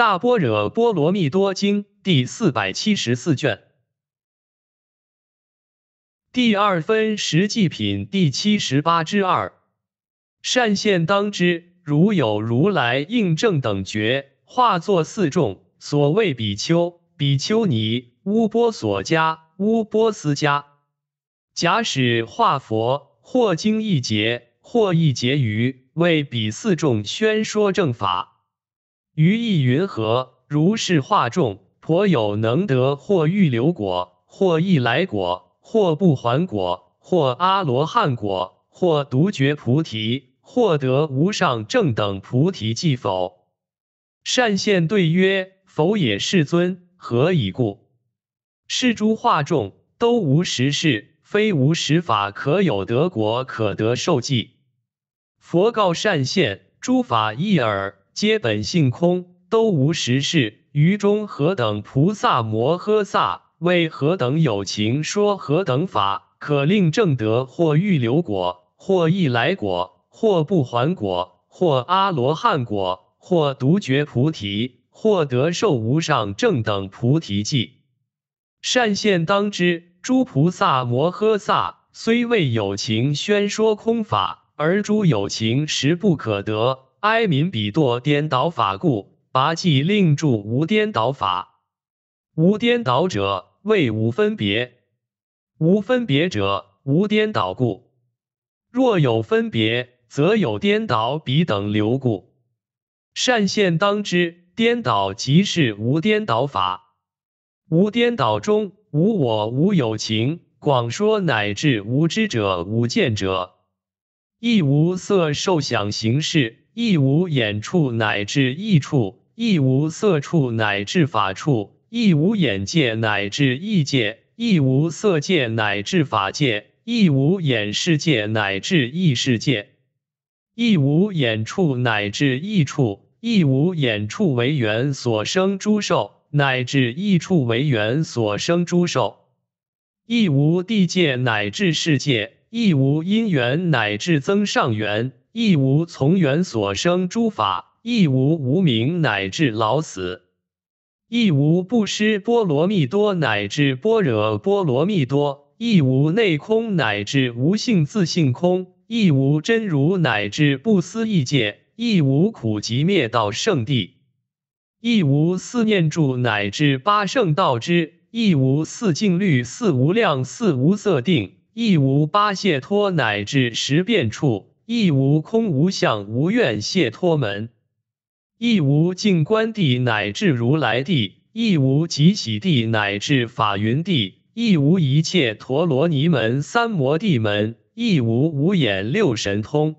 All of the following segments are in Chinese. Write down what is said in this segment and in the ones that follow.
《大般若波罗蜜多经》第四百七十四卷，第二分十记品第七十八之二。善现当知，如有如来应正等觉化作四众，所谓比丘、比丘尼、乌波索迦、乌波斯迦，假使化佛，或经一劫，或一劫余，为彼四众宣说正法。于意云何？如是化众，颇有能得或欲留果，或易来果，或不还果，或阿罗汉果，或独觉菩提，获得无上正等菩提，即否？善现对曰：否也，世尊。何以故？是诸化众都无实事，非无实法可有得果，可得受记。佛告善现：诸法一尔。皆本性空，都无实事。于中何等菩萨摩诃萨为何等有情说何等法，可令正得或欲留果，或易来果，或不还果，或阿罗汉果，或独觉菩提，或得受无上正等菩提记。善现当知，诸菩萨摩诃萨虽为有情宣说空法，而诸有情实不可得。哀民比堕颠倒法故，拔计令著无颠倒法。无颠倒者，谓无分别；无分别者，无颠倒故。若有分别，则有颠倒彼等流故。善现当知，颠倒即是无颠倒法。无颠倒中，无我无有情，广说乃至无知者无见者，亦无色受想行识。亦无眼处乃至异处，亦无色处乃至法处，亦无眼界乃至意界，亦无色界乃至法界，亦无眼世界乃至意世界，亦无眼处乃至异处，亦无眼处为缘所生诸受乃至异处为缘所生诸受，亦无地界乃至世界，亦无因缘乃至增上缘。亦无从缘所生诸法，亦无无明乃至老死，亦无不施波罗蜜多乃至般若波罗蜜多，亦无内空乃至无性自性空，亦无真如乃至不思议界，亦无苦集灭道圣地，亦无四念住乃至八圣道之，亦无四净律四无量四无色定，亦无八解脱乃至十遍处。亦无空无相无愿谢脱门，亦无净观地乃至如来地，亦无极喜地乃至法云地，亦无一切陀罗尼门三摩地门，亦无五眼六神通，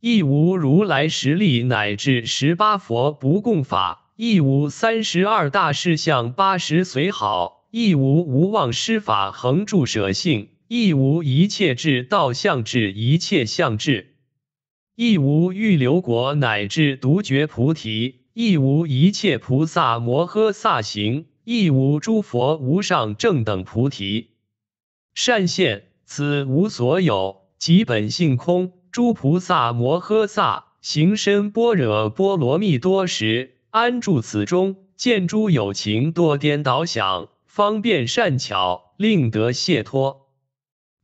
亦无如来实力乃至十八佛不共法，亦无三十二大事相八十随好，亦无无妄施法恒住舍性。亦无一切智道相智一切相智，亦无欲留果乃至独觉菩提，亦无一切菩萨摩诃萨行，亦无诸佛无上正等菩提。善现，此无所有，即本性空。诸菩萨摩诃萨行深般若波罗蜜多时，安住此中，见诸有情多颠倒想，方便善巧，令得解脱。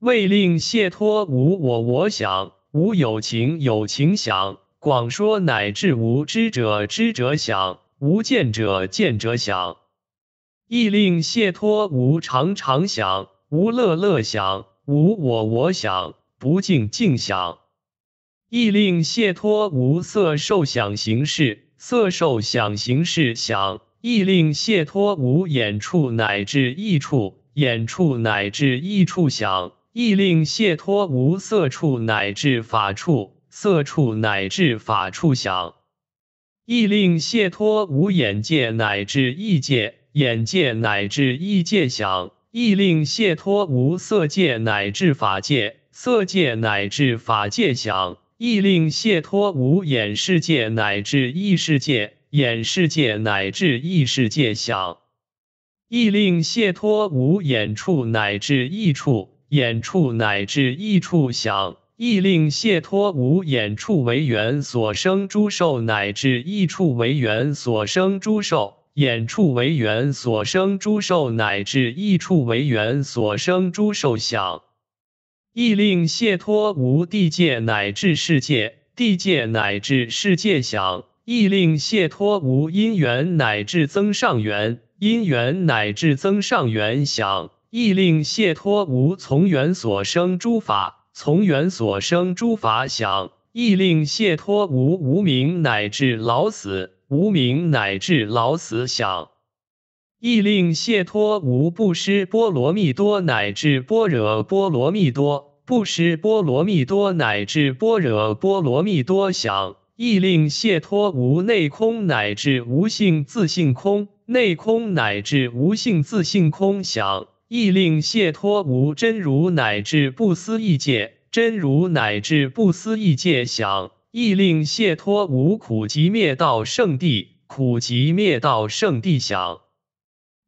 未令解脱无我我想，无有情有情想；广说乃至无知者知者想，无见者见者想。亦令解脱无常常想，无乐乐想，无我我想，不净净想。亦令解脱无色受想行识，色受想行识想。亦令解脱无眼处乃至异处，眼处乃至异处想。亦令谢脱无色处乃至法处，色处乃至法处想。亦令谢脱无眼界，乃至意界；眼界，乃至意界想。亦令谢脱无色界，乃至法界；色界，乃至法界想。亦令谢脱无眼世界，乃至意世界；眼世界，乃至意世界想。亦令谢脱无眼处，乃至意处。眼处乃至一处想，亦令卸脱无眼处为缘所生诸受，乃至一处为缘所生诸受；眼处为缘所生诸受，乃至一处为缘所生诸受想，亦令卸脱无地界乃至世界地界乃至世界想，亦令卸脱无因缘乃至增上缘因缘乃至增上缘想。亦令解脱无从缘所生诸法，从缘所生诸法想；亦令解脱无无名乃至老死，无名乃至老死想；亦令解脱无不施波罗蜜多乃至般若波罗蜜多，不施波罗蜜多乃至般若波罗蜜多想；亦令解脱无内空乃至无性自性空，内空乃至无性自性空想。亦令解脱无真如，乃至不思议界真如，乃至不思议界想；亦令解脱无苦集灭道圣地，苦集灭道圣地想；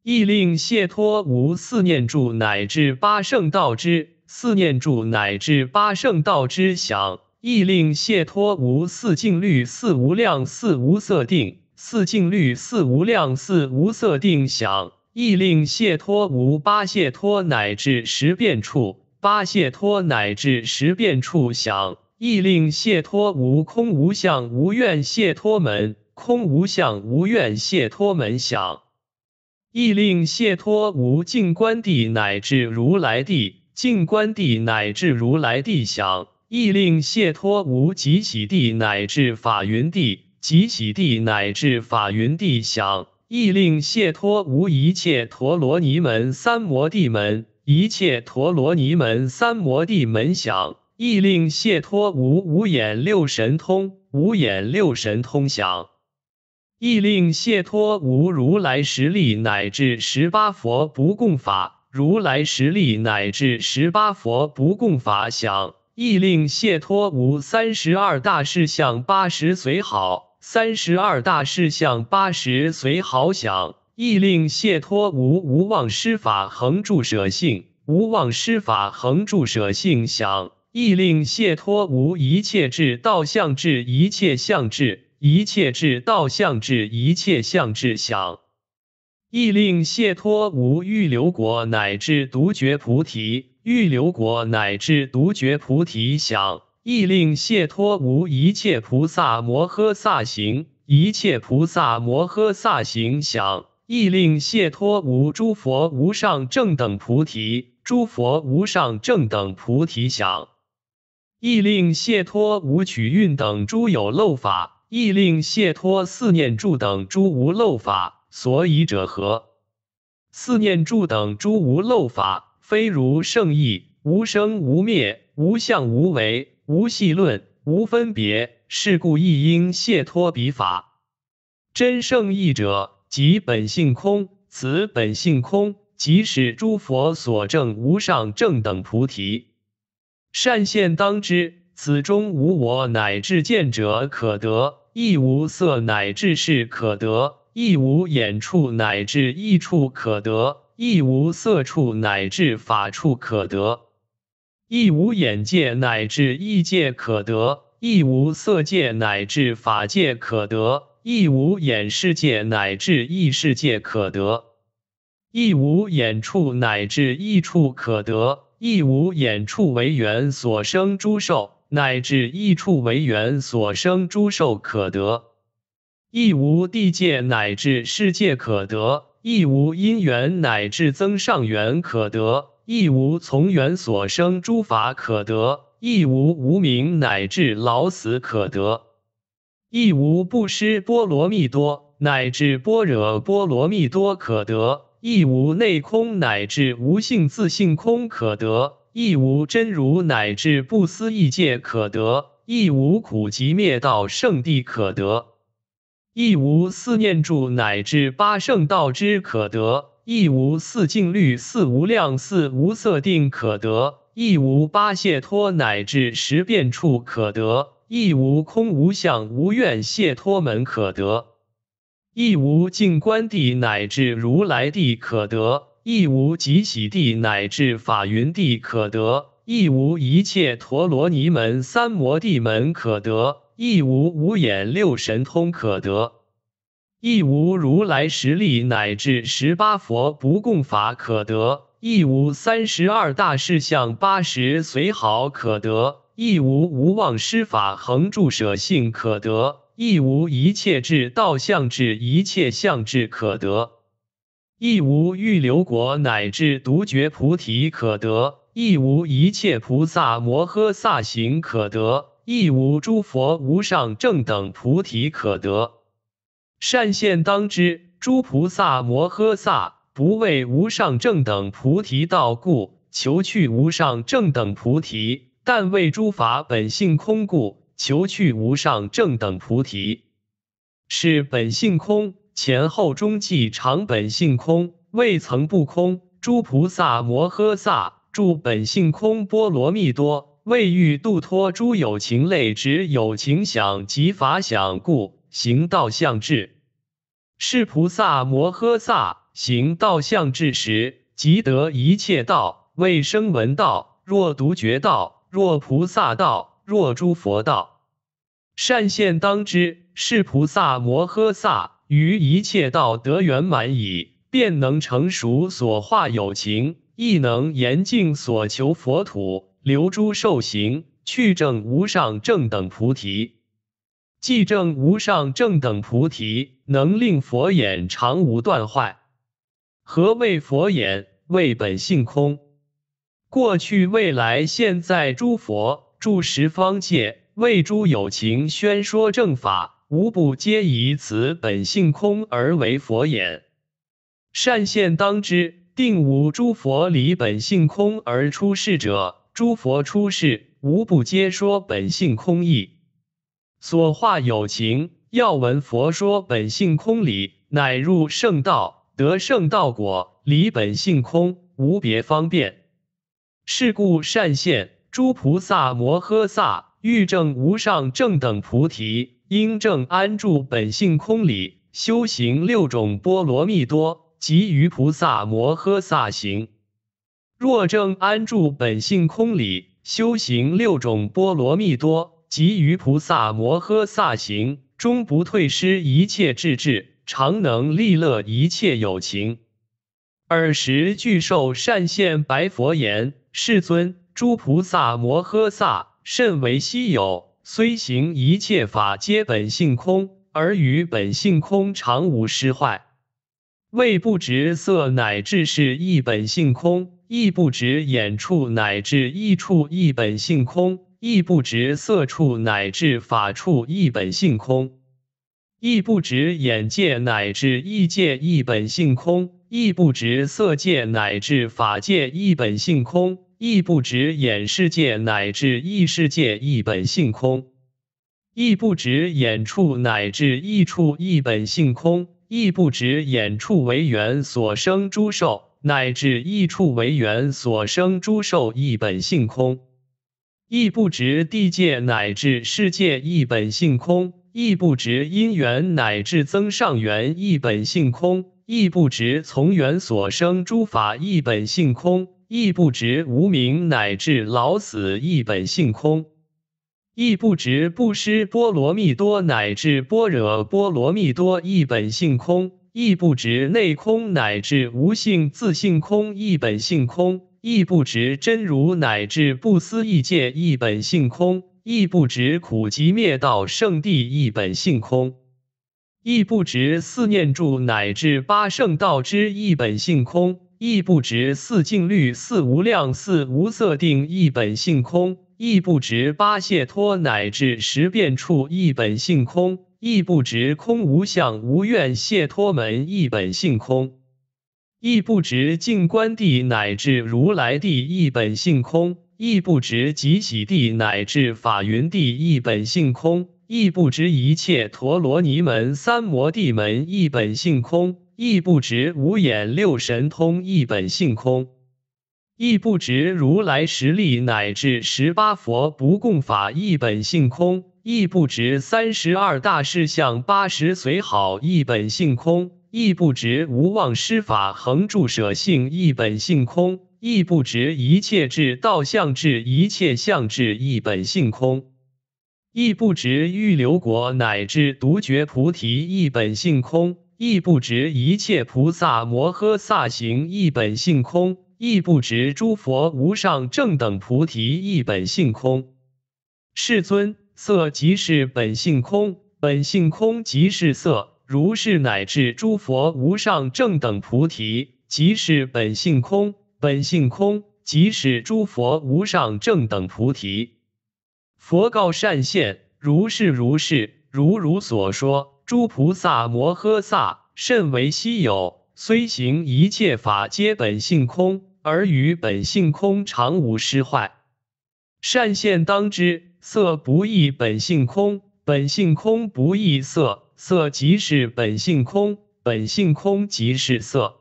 亦令解脱无四念住，乃至八圣道之四念住，乃至八圣道之想；亦令解脱无四净律四无量，四无色定，四净律四无量，四无色定想。亦令解脱无八解脱，乃至十遍处；八解脱乃至十遍处想。亦令解脱无空无相无愿解脱门，空无相无愿解脱门想。亦令解脱无静观地，乃至如来地；静观地乃至如来地想。亦令解脱无集起地，乃至法云地；集起地乃至法云地想。亦令谢脱无一切陀罗尼门三摩地门，一切陀罗尼门三摩地门想；亦令谢脱无五眼六神通，五眼六神通想；亦令谢脱无如来实力乃至十八佛不共法，如来实力乃至十八佛不共法想；亦令谢脱无三十二大事相八十随好。三十二大事项八十随好想，亦令解脱无无妄施法恒住舍性，无妄施法恒住舍性想，亦令解脱无一切智道相智一切相智一切智道相智一切相智想，亦令解脱无欲留果乃至独觉菩提欲留果乃至独觉菩提想。亦令解脱无一切菩萨摩诃萨行，一切菩萨摩诃萨行想；亦令解脱无诸佛无上正等菩提，诸佛无上正等菩提想；亦令解脱无取运等诸有漏法，亦令解脱四念住等诸无漏法。所以者何？四念住等诸无漏法，非如圣意，无生无灭，无相无为。无系论，无分别，是故亦应谢脱彼法。真圣义者，即本性空。此本性空，即是诸佛所证无上正等菩提。善现当知，此中无我乃至见者可得，亦无色乃至是可得，亦无眼处乃至意处可得，亦无色处乃至法处可得。亦无眼界乃至意界可得，亦无色界乃至法界可得，亦无眼世界乃至意世界可得，亦无眼处乃至意处可得，亦无眼处为缘所生诸受乃至意处为缘所生诸受可得，亦无地界乃至世界可得，亦无因缘乃至增上缘可得。亦无从缘所生诸法可得，亦无无明乃至老死可得，亦无不施波罗蜜多乃至般若波罗蜜多可得，亦无内空乃至无性自性空可得，亦无真如乃至不思议界可得，亦无苦集灭道圣地可得，亦无四念住乃至八圣道之可得。亦无四净律四无量四无色定可得，亦无八解脱乃至十遍处可得，亦无空无相无愿解脱门可得，亦无净观地乃至如来地可得，亦无极喜地乃至法云地可得，亦无一切陀罗尼门三摩地门可得，亦无五眼六神通可得。亦无如来实力，乃至十八佛不共法可得；亦无三十二大事相、八十随好可得；亦无无妄施法恒住舍性可得；亦无一切智道相智、一切相智可得；亦无欲留国乃至独觉菩提可得；亦无一切菩萨摩诃萨行可得；亦无诸佛无上正等菩提可得。善现当知，诸菩萨摩诃萨不为无上正等菩提道故求去无上正等菩提，但为诸法本性空故求去无上正等菩提。是本性空，前后中际常本性空，未曾不空。诸菩萨摩诃萨住本性空波罗蜜多，为欲度脱诸有情类，执有情想及法想故。行道相智，是菩萨摩诃萨行道相智时，即得一切道，为声闻道，若独觉道，若菩萨道，若诸佛道。善现当知，是菩萨摩诃萨于一切道得圆满矣，便能成熟所化有情，亦能严净所求佛土，留诸受行，去证无上正等菩提。即证无上正等菩提，能令佛眼常无断坏。何谓佛眼？谓本性空。过去、未来、现在诸佛住十方界，为诸有情宣说正法，无不皆以此本性空而为佛眼。善现当知，定无诸佛离本性空而出世者。诸佛出世，无不皆说本性空意。所化有情，要闻佛说本性空理，乃入圣道，得圣道果。离本性空，无别方便。是故善现，诸菩萨摩诃萨欲证无上正等菩提，应正安住本性空理，修行六种波罗蜜多，及于菩萨摩诃萨行。若正安住本性空理，修行六种波罗蜜多。及于菩萨摩诃萨行，终不退失一切智智，常能利乐一切有情。尔时巨兽善现白佛言：“世尊，诸菩萨摩诃萨甚为稀有。虽行一切法，皆本性空，而于本性空常无失坏。未不执色乃至是一本性空，亦不执眼处乃至一处一本性空。”亦不执色处，乃至法处，一本性空；亦不执眼界，乃至意界，一本性空；亦不执色界，乃至法界，一本性空；亦不执眼世界，乃至意世界，一本性空；亦不执眼处，乃至意处，一本性空；亦不执眼处为缘所生诸受，乃至意处为缘所生诸受，一本性空。亦不执地界乃至世界一本性空，亦不执因缘乃至增上缘一本性空，亦不执从缘所生诸法一本性空，亦不执无名乃至老死一本性空，亦不执不施波罗蜜多乃至般若波罗蜜多一本性空，亦不执内空乃至无性自性空一本性空。亦不执真如，乃至不思异界一本性空；亦不执苦集灭道圣地一本性空；亦不执四念住乃至八圣道之一本性空；亦不执四静律四无量四无色定一本性空；亦不执八解脱乃至十遍处一本性空；亦不执空无相无愿解脱门一本性空。亦不执净观地乃至如来地一本性空，亦不执即喜地乃至法云地一本性空，亦不执一切陀罗尼门三摩地门一本性空，亦不执五眼六神通一本性空，亦不执如来实力乃至十八佛不共法一本性空，亦不执三十二大事相八十随好一本性空。亦不执无妄施法，恒住舍性，亦本性空；亦不执一切智道相智，一切相智亦本性空；亦不执欲留果乃至独觉菩提，亦本性空；亦不执一切菩萨摩诃萨行，亦本性空；亦不执诸佛无上正等菩提，亦本性空。世尊，色即是本性空，本性空即是色。如是乃至诸佛无上正等菩提，即是本性空。本性空，即是诸佛无上正等菩提。佛告善现：如是如是，如如所说，诸菩萨摩诃萨甚为稀有。虽行一切法，皆本性空，而与本性空常无失坏。善现当知，色不异本性空，本性空不异色。色即是本性空，本性空即是色。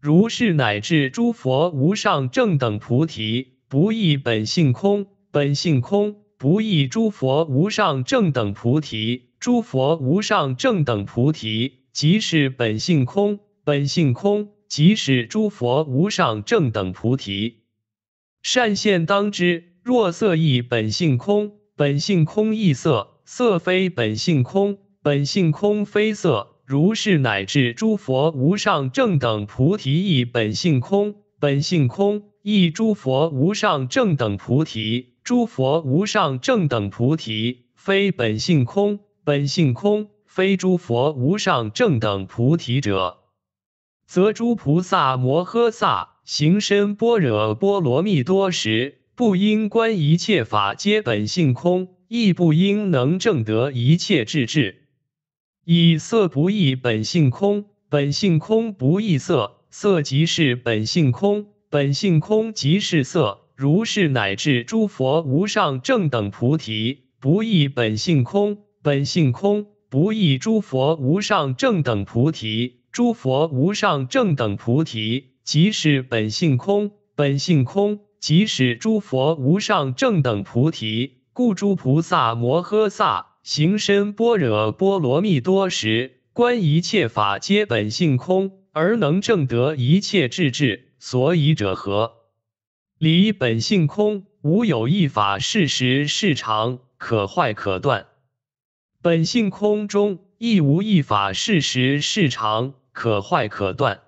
如是乃至诸佛无上正等菩提，不异本性空，本性空不异诸佛无上正等菩提。诸佛无上正等菩提即是本性空，本性空即是诸佛无上正等菩提。善现当知，若色异本性空，本性空亦色，色非本性空。本性空非色，如是乃至诸佛无上正等菩提亦本性空。本性空亦诸佛无上正等菩提。诸佛无上正等菩提非本性空。本性空非诸佛无上正等菩提者，则诸菩萨摩诃萨行深般若波罗蜜多时，不应观一切法皆本性空，亦不应能证得一切智智。以色不异本性空，本性空不异色，色即是本性空，本性空即是色。如是乃至诸佛无上正等菩提不异本性空，本性空不异诸佛无上正等菩提，诸佛无上正等菩提即是本性空，本性空即是诸佛无上正等菩提。故诸菩萨摩诃萨。行深般若波罗蜜多时，观一切法皆本性空，而能证得一切智智。所以者何？离本性空，无有一法是实是常，可坏可断。本性空中，亦无一法是实是常，可坏可断。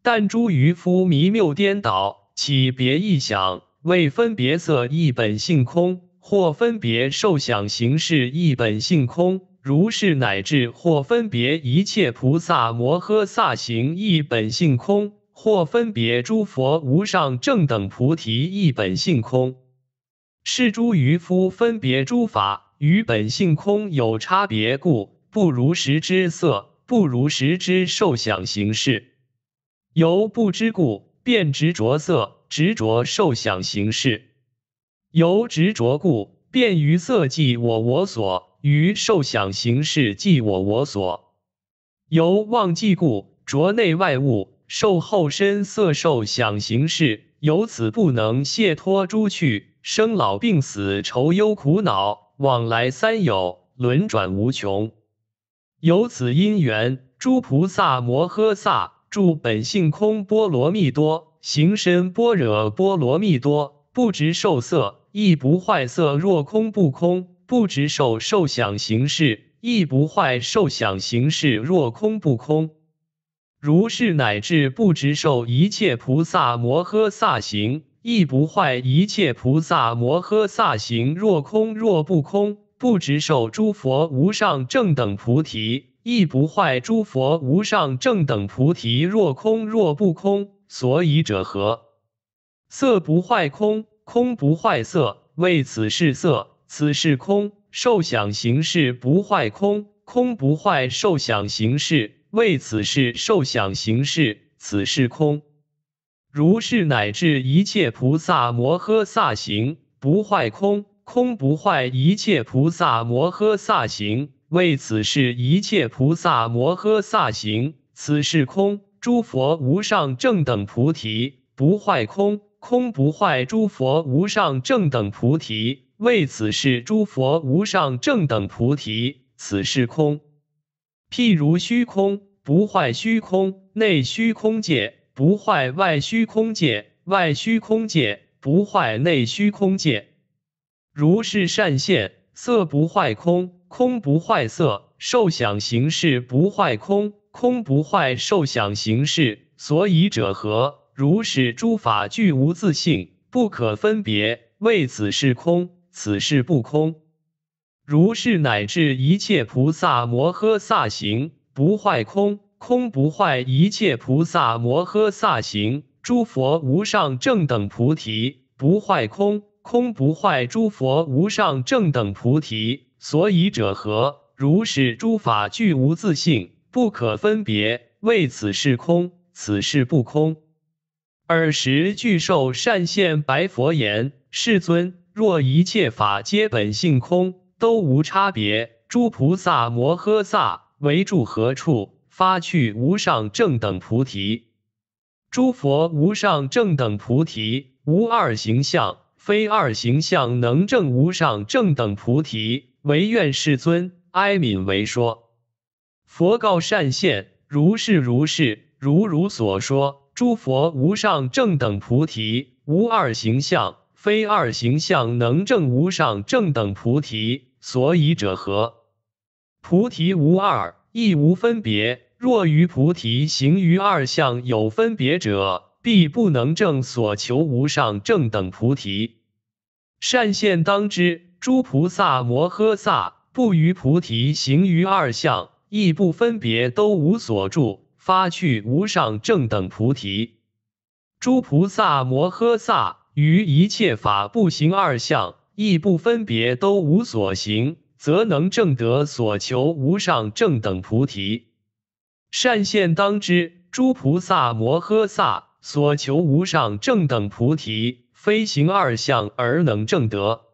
但诸愚夫迷谬颠倒，起别异想，为分别色，一本性空。或分别受想行识一本性空，如是乃至或分别一切菩萨摩诃萨行一本性空，或分别诸佛无上正等菩提一本性空。是诸愚夫分别诸法与本性空有差别故，不如实之色，不如实之受想行识。由不知故，便执着色，执着受想行识。由执着故，便于色即我我所，于受想行识即我我所。由妄即故，着内外物，受后身色受想行识，由此不能解脱诸趣，生老病死、愁忧苦恼，往来三有，轮转无穷。由此因缘，诸菩萨摩诃萨，住本性空波罗蜜多，行深般若波罗蜜多。不执受色，亦不坏色；若空不空，不执受受想行识，亦不坏受想行识；若空不空。如是乃至不执受一切菩萨摩诃萨行，亦不坏一切菩萨摩诃萨行；若空若不空，不执受诸佛无上正等菩提，亦不坏诸佛无上正等菩提；若空若不空。所以者何？色不坏空，空不坏色，为此是色，此是空。受想行识不坏空，空不坏受想行识，为此是受想行识，此是空。如是乃至一切菩萨摩诃萨行不坏空，空不坏一切菩萨摩诃萨行，为此是一切菩萨摩诃萨行，此是空。诸佛无上正等菩提不坏空。空不坏，诸佛无上正等菩提。为此是诸佛无上正等菩提，此是空。譬如虚空不坏，虚空内虚空界不坏，外虚空界外虚空界不坏内虚空界。如是善现，色不坏空，空不坏色；受想行识不坏空，空不坏受想行识。所以者何？如是诸法具无自性，不可分别，为此是空，此是不空。如是乃至一切菩萨摩诃萨行不坏空，空不坏一切菩萨摩诃萨行，诸佛无上正等菩提不坏空，空不坏诸佛无上正等菩提。所以者何？如是诸法具无自性，不可分别，为此是空，此是不空。尔时，巨兽善现白佛言：“世尊，若一切法皆本性空，都无差别，诸菩萨摩诃萨为住何处？发去无上正等菩提，诸佛无上正等菩提，无二形象，非二形象能证无上正等菩提。唯愿世尊哀悯为说。”佛告善现：“如是，如是，如如所说。”诸佛无上正等菩提无二形象，非二形象能证无上正等菩提，所以者何？菩提无二，亦无分别。若于菩提行于二相有分别者，必不能证所求无上正等菩提。善现，当知诸菩萨摩诃萨不于菩提行于二相，亦不分别，都无所住。发趣无上正等菩提，诸菩萨摩诃萨于一切法不行二相，亦不分别，都无所行，则能正得所求无上正等菩提。善现，当知，诸菩萨摩诃萨所求无上正等菩提，非行二相而能正得。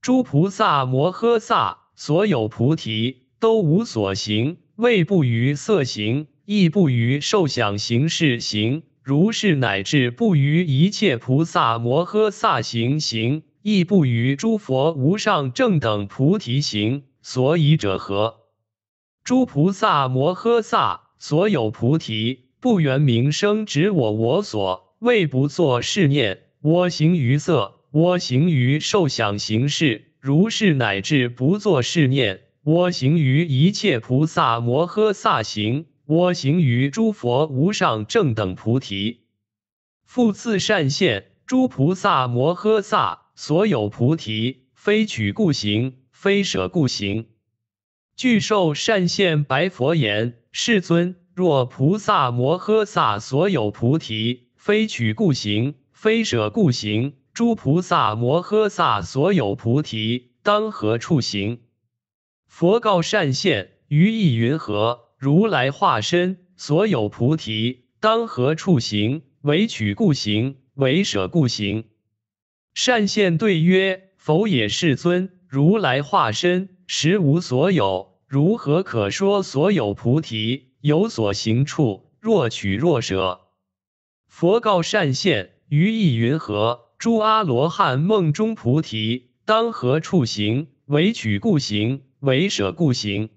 诸菩萨摩诃萨所有菩提，都无所行，未不于色行。亦不于受想行识行，如是乃至不于一切菩萨摩诃萨行行，亦不于诸佛无上正等菩提行。所以者何？诸菩萨摩诃萨所有菩提，不缘名生，执我我所，未不作是念：我行于色，我行于受想行识，如是乃至不作是念：我行于一切菩萨摩诃萨行。我行于诸佛无上正等菩提，复次善现，诸菩萨摩诃萨所有菩提，非取故行，非舍故行。具受善现白佛言：世尊，若菩萨摩诃萨所有菩提，非取故行，非舍故行，诸菩萨摩诃萨所有菩提，当何处行？佛告善现：于意云何？如来化身，所有菩提当何处行？为取故行，为舍故行。善现对曰：否也，世尊。如来化身实无所有，如何可说所有菩提有所行处？若取若舍。佛告善现：于意云何？诸阿罗汉梦中菩提当何处行？为取故行，为舍故行。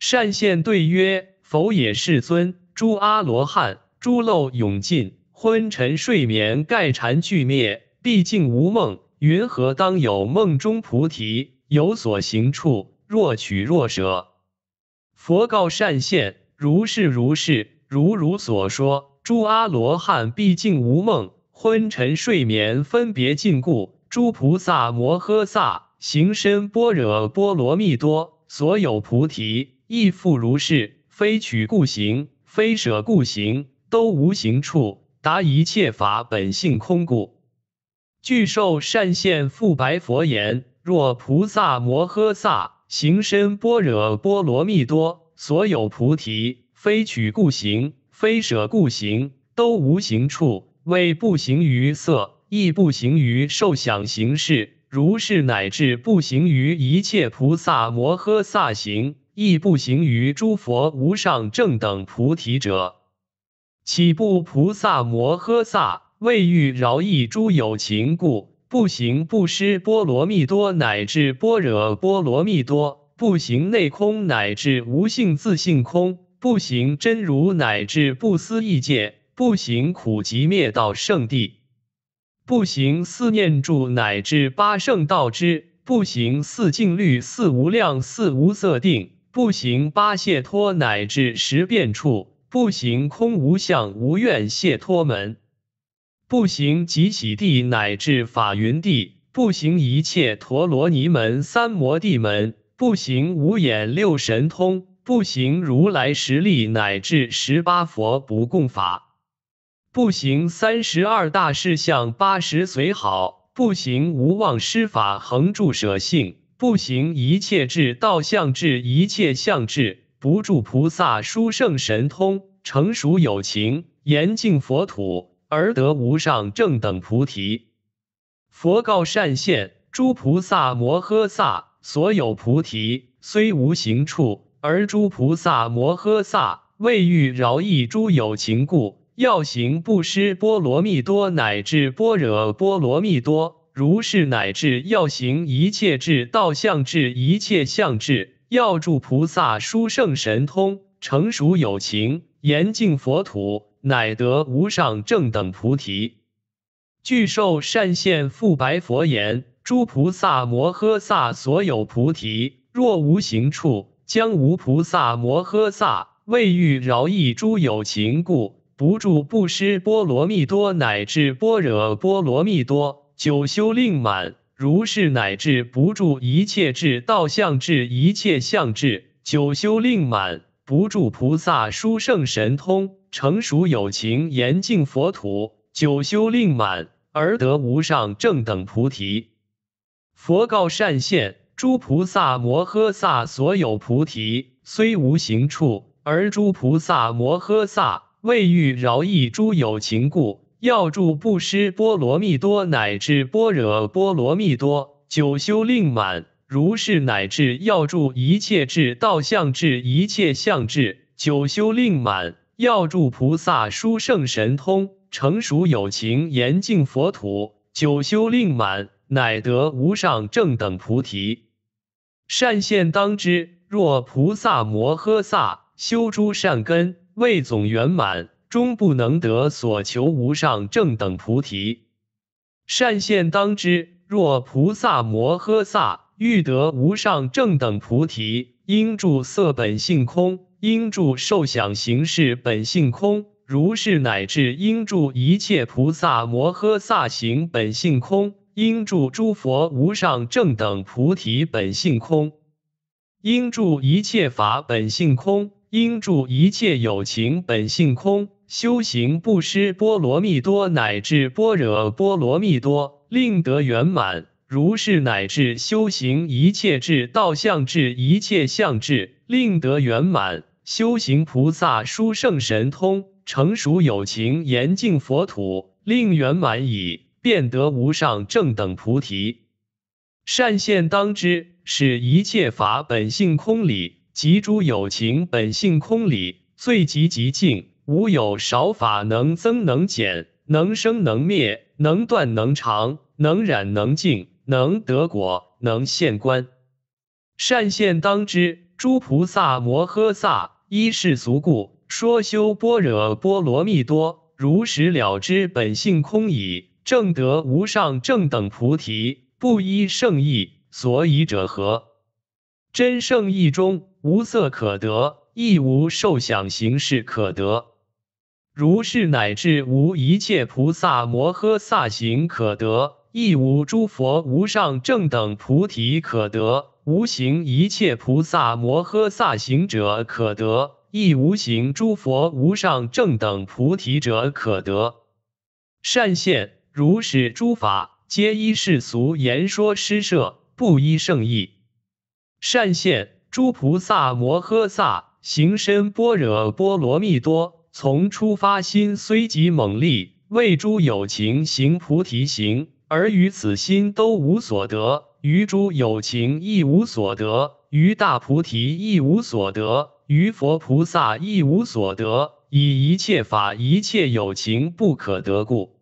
善现对曰：“否也，世尊。诸阿罗汉，诸漏永尽，昏沉睡眠，盖禅俱灭，毕竟无梦。云何当有梦中菩提？有所行处，若取若舍。”佛告善现：“如是如是，如如所说。诸阿罗汉毕竟无梦，昏沉睡眠分别禁锢。诸菩萨摩诃萨，行深般若波罗蜜多，所有菩提。”亦复如是，非取故行，非舍故行，都无行处。达一切法本性空故。具受善现复白佛言：若菩萨摩诃萨行深般若波罗蜜多，所有菩提，非取故行，非舍故行，都无行处。未不行于色，亦不行于受想行识，如是乃至不行于一切菩萨摩诃萨行。亦不行于诸佛无上正等菩提者，岂不菩萨摩诃萨为欲饶益诸有情故，不行不施波罗蜜多，乃至般若波罗蜜多；不行内空，乃至无性自性空；不行真如，乃至不思意界；不行苦集灭道圣地，不行四念住，乃至八圣道之，不行四净律四无量、四无色定。步行八解脱，乃至十遍处；步行空无相、无愿解脱门；步行即起地，乃至法云地；步行一切陀罗尼门、三摩地门；步行五眼、六神通；步行如来实力，乃至十八佛不共法；步行三十二大事相、八十随好；步行无妄施法、恒住舍性。不行一切智道相智一切相智不住菩萨殊胜神通成熟有情严净佛土而得无上正等菩提。佛告善现：诸菩萨摩诃萨所有菩提虽无形处，而诸菩萨摩诃萨未欲饶益诸有情故，要行布施波罗蜜多乃至般若波罗蜜多。如是乃至要行一切智道相智一切相智，要助菩萨殊胜神通成熟有情，严净佛土，乃得无上正等菩提。具受善现复白佛言：诸菩萨摩诃萨所有菩提，若无行处，将无菩萨摩诃萨。未欲饶益诸有情故，不住不施波罗蜜多，乃至般若波罗蜜多。九修令满，如是乃至不住一切智道相智，一切相智；九修令满，不住菩萨殊胜神通成熟有情，严净佛土；九修令满，而得无上正等菩提。佛告善现：诸菩萨摩诃萨所有菩提，虽无形处，而诸菩萨摩诃萨未遇饶益诸有情故。要住布施波罗蜜多，乃至般若波罗蜜多，九修令满。如是乃至要住一切智道相智，一切相智九修令满。要住菩萨殊胜神通，成熟有情，严净佛土，九修令满，乃得无上正等菩提。善现，当知，若菩萨摩诃萨修诸善根，未总圆满。终不能得所求无上正等菩提，善现当知，若菩萨摩诃萨欲得无上正等菩提，应住色本性空，应住受想行识本性空，如是乃至应住一切菩萨摩诃萨行本性空，应住诸佛无上正等菩提本性空，应住一切法本性空，应住一切有情本性空。修行布施波罗蜜多，乃至般若波罗蜜多，令得圆满；如是乃至修行一切智道相智、一切相智，令得圆满。修行菩萨殊胜神通，成熟有情，严净佛土，令圆满已，便得无上正等菩提。善现，当知，使一切法本性空理，及诸有情本性空理，最极极净。无有少法能增能减，能生能灭，能断能长，能染能净，能得果，能现观。善现当知，诸菩萨摩诃萨依世俗故说修般若波罗蜜多，如实了知本性空矣，正得无上正等菩提。不依圣意，所以者何？真圣意中无色可得，亦无受想行识可得。如是乃至无一切菩萨摩诃萨行可得，亦无诸佛无上正等菩提可得；无行一切菩萨摩诃萨行者可得，亦无行诸佛无上正等菩提者可得。善现，如是诸法皆依世俗言说施设，不依圣意。善现，诸菩萨摩诃萨行深般若波罗蜜多。从初发心虽极猛力，为诸有情行菩提行，而于此心都无所得，于诸有情亦无所得，于大菩提亦无所得，于佛菩萨亦无所得。以一切法一切有情不可得故。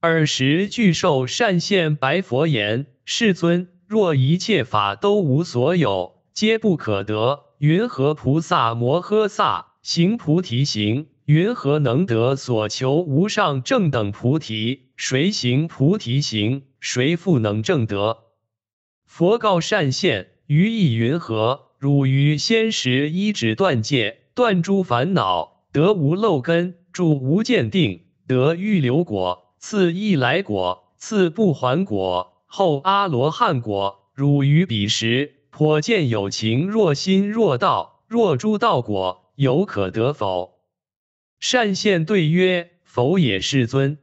尔时俱受善现白佛言：世尊，若一切法都无所有，皆不可得。云何菩萨摩诃萨？行菩提行，云何能得所求无上正等菩提？谁行菩提行？谁复能正得？佛告善现：于意云何？汝于先时一指断戒，断诸烦恼，得无漏根，住无间定，得欲流果，次异来果，次不还果，后阿罗汉果。汝于彼时，颇见有情若心若道，若诸道果？有可得否？善现对曰：否也，世尊。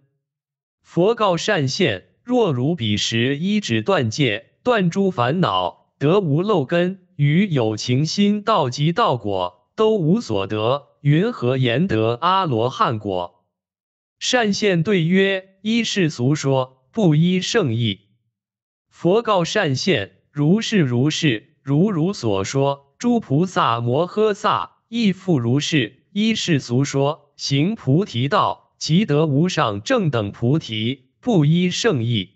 佛告善现：若汝彼时一指断戒，断诸烦恼，得无漏根，于有情心道及道果都无所得，云何言得阿罗汉果？善现对曰：依世俗说，不依圣意。佛告善现：如是如是，如如所说，诸菩萨摩诃萨。亦复如是，依世俗说行菩提道，即得无上正等菩提，不依圣意。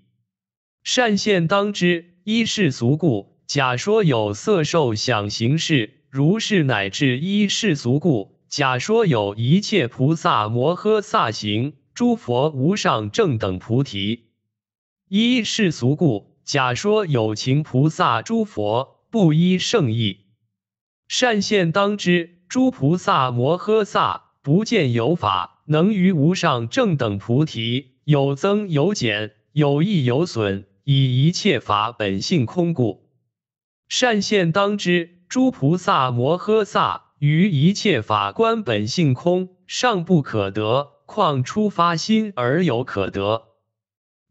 善现当知，依世俗故，假说有色受想行识；如是乃至依世俗故，假说有一切菩萨摩诃萨行诸佛无上正等菩提；依世俗故，假说有情菩萨诸佛，不依圣意。善现当知。诸菩萨摩诃萨不见有法能于无上正等菩提有增有减有益有损，以一切法本性空故。善现当知，诸菩萨摩诃萨于一切法观本性空，尚不可得，况初发心而有可得？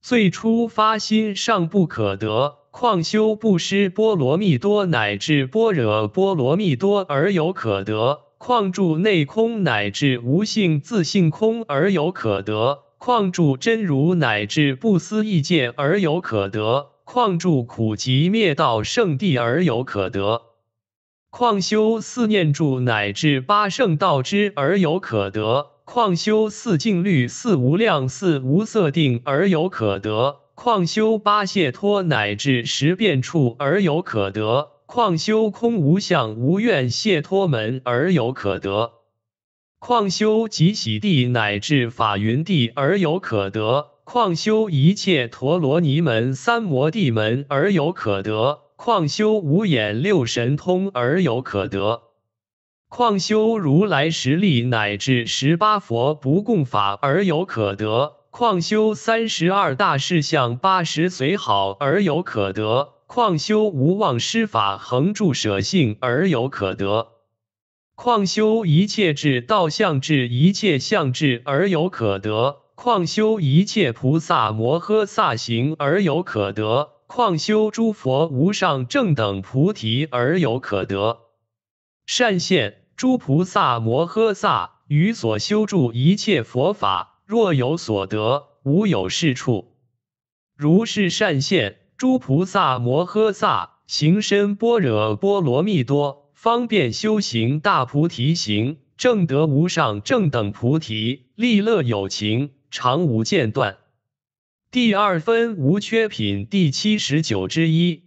最初发心尚不可得。况修布施波罗蜜多，乃至般若波罗蜜多而有可得；况住内空，乃至无性自性空而有可得；况住真如，乃至不思意见而有可得；况住苦集灭道圣地而有可得；况修四念住，乃至八圣道之而有可得；况修四静虑、四无量、四无色定而有可得。况修八解脱乃至十遍处而有可得，况修空无相无愿解脱门而有可得，况修即喜地乃至法云地而有可得，况修一切陀罗尼门三摩地门而有可得，况修五眼六神通而有可得，况修如来实力乃至十八佛不共法而有可得。况修三十二大事相八十随好而有可得，况修无妄施法恒住舍性而有可得，况修一切智道相智一切相智而有可得，况修一切菩萨摩诃萨行而有可得，况修诸佛无上正等菩提而有可得。善现，诸菩萨摩诃萨于所修住一切佛法。若有所得，无有是处。如是善现，诸菩萨摩诃萨行深般若波罗蜜多，方便修行大菩提行，正得无上正等菩提，利乐有情，常无间断。第二分无缺品第七十九之一。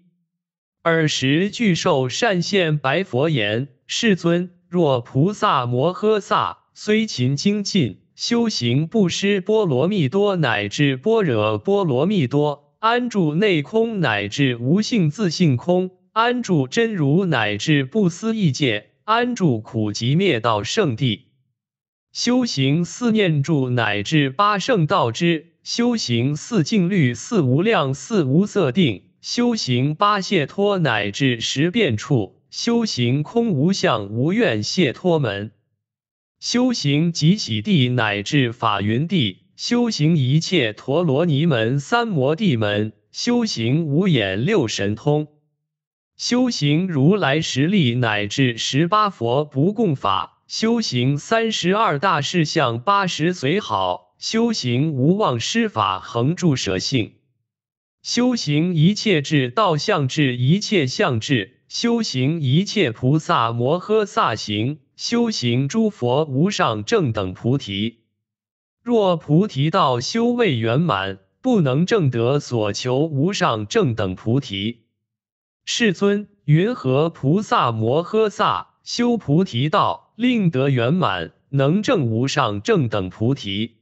尔时，具受善现白佛言：“世尊，若菩萨摩诃萨虽勤精进。”修行不施波罗蜜多，乃至般若波罗蜜多；安住内空，乃至无性自性空；安住真如，乃至不思议界；安住苦集灭道圣地。修行四念住，乃至八圣道之，修行四静虑，四无量，四无色定；修行八解脱，乃至十遍处；修行空无相无愿解脱门。修行即喜地乃至法云地，修行一切陀罗尼门三摩地门，修行五眼六神通，修行如来实力乃至十八佛不共法，修行三十二大事相八十随好，修行无妄施法恒住舍性，修行一切智道相智一切相智，修行一切菩萨摩诃萨行。修行诸佛无上正等菩提，若菩提道修未圆满，不能证得所求无上正等菩提。世尊，云何菩萨摩诃萨修菩提道令得圆满，能证无上正等菩提？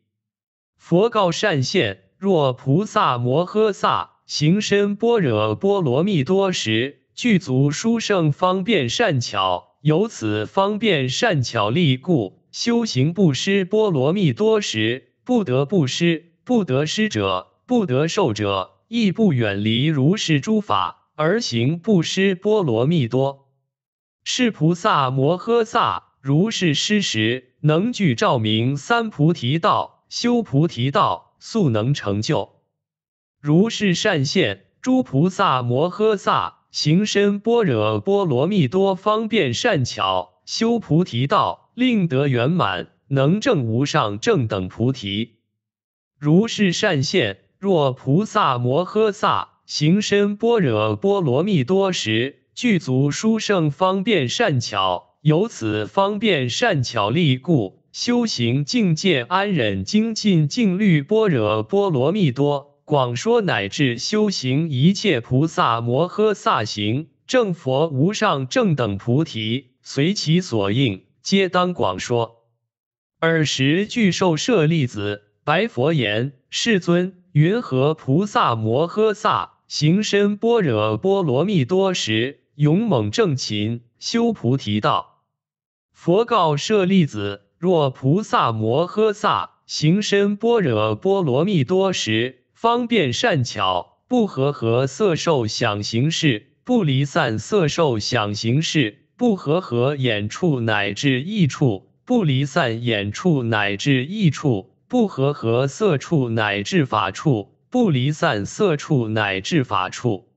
佛告善现：若菩萨摩诃萨行深般若波罗蜜多时，具足殊胜方便善巧。由此方便善巧力故，修行布施波罗蜜多时，不得布施，不得施者，不得受者，亦不远离如是诸法而行布施波罗蜜多。是菩萨摩诃萨如是施时，能具照明三菩提道，修菩提道，速能成就。如是善现，诸菩萨摩诃萨。行深般若波罗蜜多方便善巧修菩提道，令得圆满，能证无上正等菩提。如是善现，若菩萨摩诃萨行深般若波罗蜜多时，具足殊胜方便善巧，由此方便善巧力故，修行境界安忍精进，净律般若波罗蜜多。广说乃至修行一切菩萨摩诃萨行正佛无上正等菩提随其所应皆当广说。尔时，巨兽舍利子白佛言：“世尊，云何菩萨摩诃萨行深般若波罗蜜多时，勇猛正勤修菩提道？”佛告舍利子：“若菩萨摩诃萨行深般若波罗蜜多时，方便善巧，不和合色受想行识不离散；色受想行识不和合眼处乃至意处不离散；眼处乃至意处不和合色处乃至法处不离散；色处乃至法处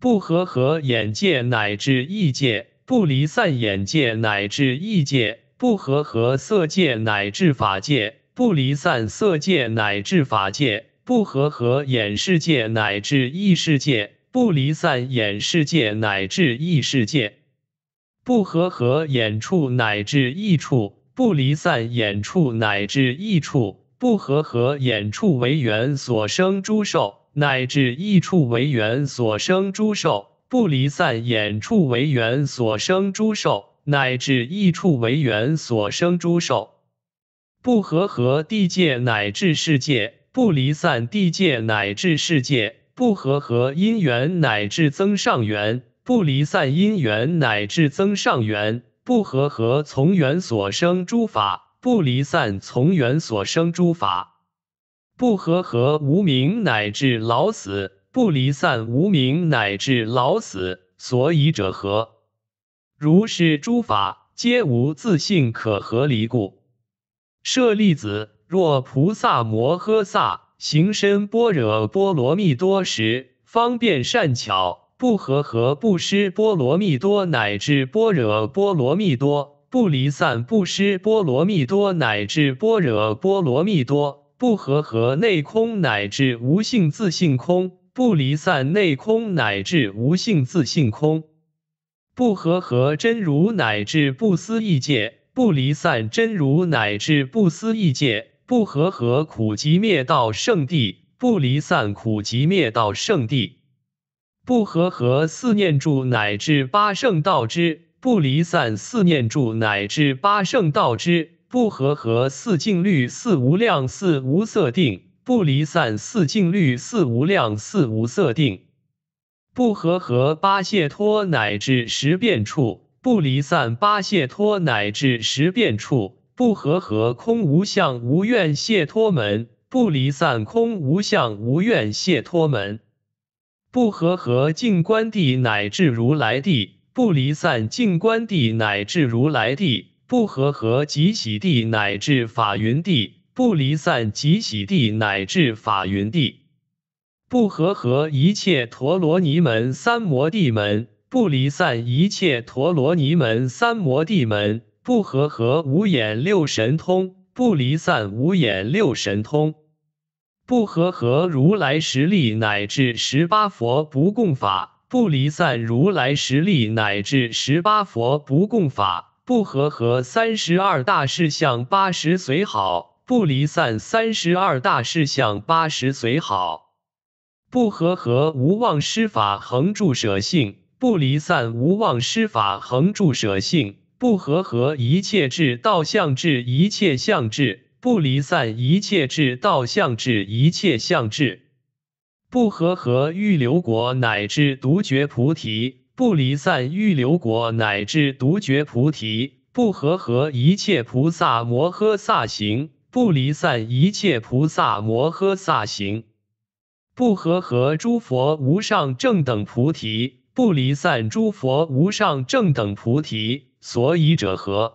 不和合眼界乃至意界不离散；眼界乃至意界不和合色界乃至法界不离散；色界乃至法界。不合合眼世界乃至异世界，不离散眼世界乃至异世界，不合合眼处乃至异处，不离散眼处乃至异处，不合合眼处为缘所生诸受乃至异处为缘所生诸受，不离散眼处为缘所生诸受乃至异处为缘所生诸受，不合合地界乃至世界。不离散地界乃至世界，不合合因缘乃至增上缘，不离散因缘乃至增上缘，不合合从缘所生诸法，不离散从缘所生诸法，不合合无名乃至老死，不离散无名乃至老死。所以者何？如是诸法皆无自信可合离故。舍利子。若菩萨摩诃萨行深般若波罗蜜多时，方便善巧不和合不施波罗蜜多，乃至般若波罗蜜多不离散不施波罗蜜多，乃至般若波罗蜜多不和合内空，乃至无性自性空不离散内空，乃至无性自性空不和合真如，乃至不思议界不离散真如，乃至不思议界。不和合苦集灭道圣地，不离散苦集灭道圣地。不和合四念住乃至八圣道之不离散四念住乃至八圣道之不和合四净律四无量四无色定不离散四净律四无量四无色定不和合八解脱乃至十遍处不离散八解脱乃至十遍处。不和合空无相无愿谢脱门，不离散空无相无愿谢脱门。不和合净观地乃至如来地，不离散净观地乃至如来地。不和合即喜地乃至法云地，不离散即喜地乃至法云地。不和合一切陀罗尼门三摩地门，不离散一切陀罗尼门三摩地门。不和合五眼六神通，不离散五眼六神通；不和合如来实力乃至十八佛不共法，不离散如来实力乃至十八佛不共法；不和合三十二大事相八十随好，不离散三十二大事相八十随好；不和合无妄施法恒住舍性，不离散无妄施法恒住舍性。不和合一切智道相智一切相智不离散一切智道相智一切相智不和合欲留果乃至独觉菩提不离散欲留果乃至独觉菩提不和合一切菩萨摩诃萨行不离散一切菩萨摩诃萨行不和合诸佛无上正等菩提不离散诸佛无上正等菩提。所以者何？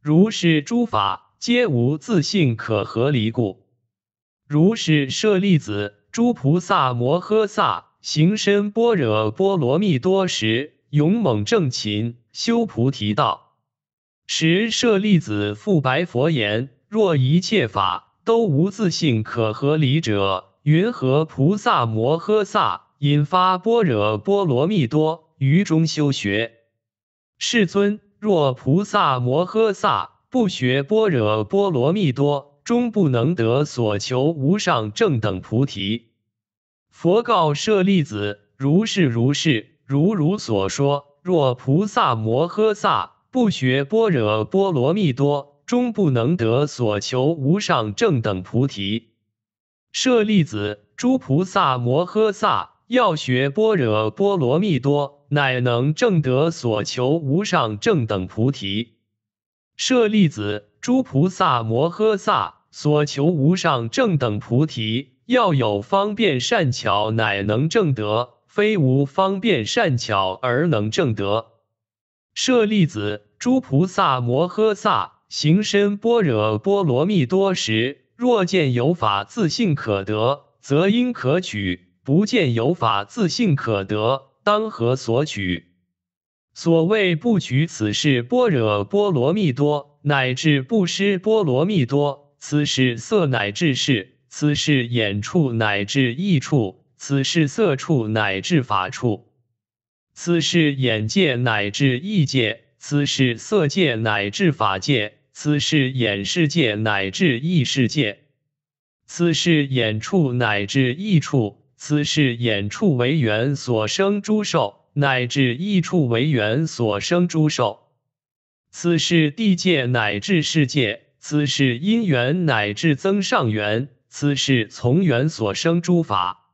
如是诸法皆无自性可合离故。如是舍利子，诸菩萨摩诃萨行深般若波罗蜜多时，勇猛正勤修菩提道。时舍利子复白佛言：若一切法都无自性可合离者，云何菩萨摩诃萨引发般若波罗蜜多于中修学？世尊，若菩萨摩诃萨不学般若波罗蜜多，终不能得所求无上正等菩提。佛告舍利子：如是如是，如如所说。若菩萨摩诃萨不学般若波罗蜜多，终不能得所求无上正等菩提。舍利子，诸菩萨摩诃萨要学般若波罗蜜多。乃能正得所求无上正等菩提。舍利子，诸菩萨摩诃萨所求无上正等菩提，要有方便善巧，乃能正得；非无方便善巧而能正得。舍利子，诸菩萨摩诃萨行深般若波罗蜜多时，若见有法自信可得，则应可取；不见有法自信可得。当何所取？所谓不取此事，般若波罗蜜多，乃至不施波罗蜜多。此是色，乃至是；此是眼处乃至意处，此是色处乃至法处，此是眼界，乃至意界；此是色界，乃至法界；此是眼世界，乃至意世界；此是眼处乃至意处。此事眼处为缘所生诸受，乃至意处为缘所生诸受。此是地界乃至世界，此是因缘乃至增上缘，此是从缘所生诸法，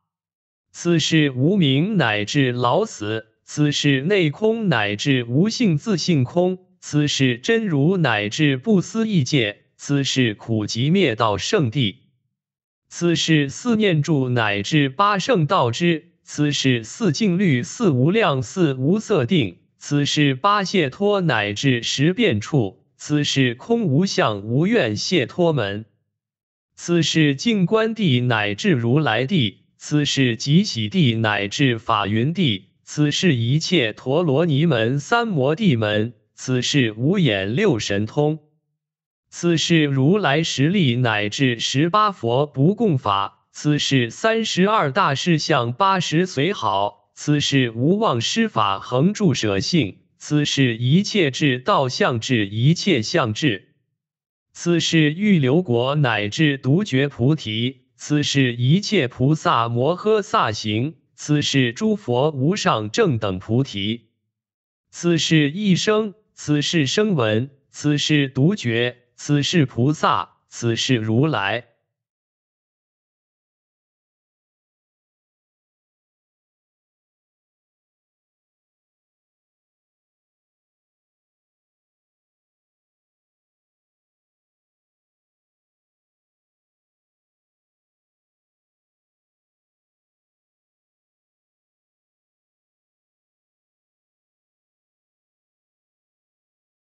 此是无名乃至老死，此是内空乃至无性自性空，此是真如乃至不思议界，此是苦集灭道圣地。此是四念住乃至八圣道之，此是四净律四无量四无色定，此是八解脱乃至十遍处，此是空无相无愿解脱门，此是静观地乃至如来地，此是极喜地乃至法云地，此是一切陀罗尼门三摩地门，此是五眼六神通。此是如来实力乃至十八佛不共法，此是三十二大士相八十随好，此是无妄施法恒住舍性，此是一切智道相智一切相智，此是欲留国乃至独觉菩提，此是一切菩萨摩诃萨行，此是诸佛无上正等菩提，此是一生，此是生闻，此是独觉。此是菩萨，此是如来。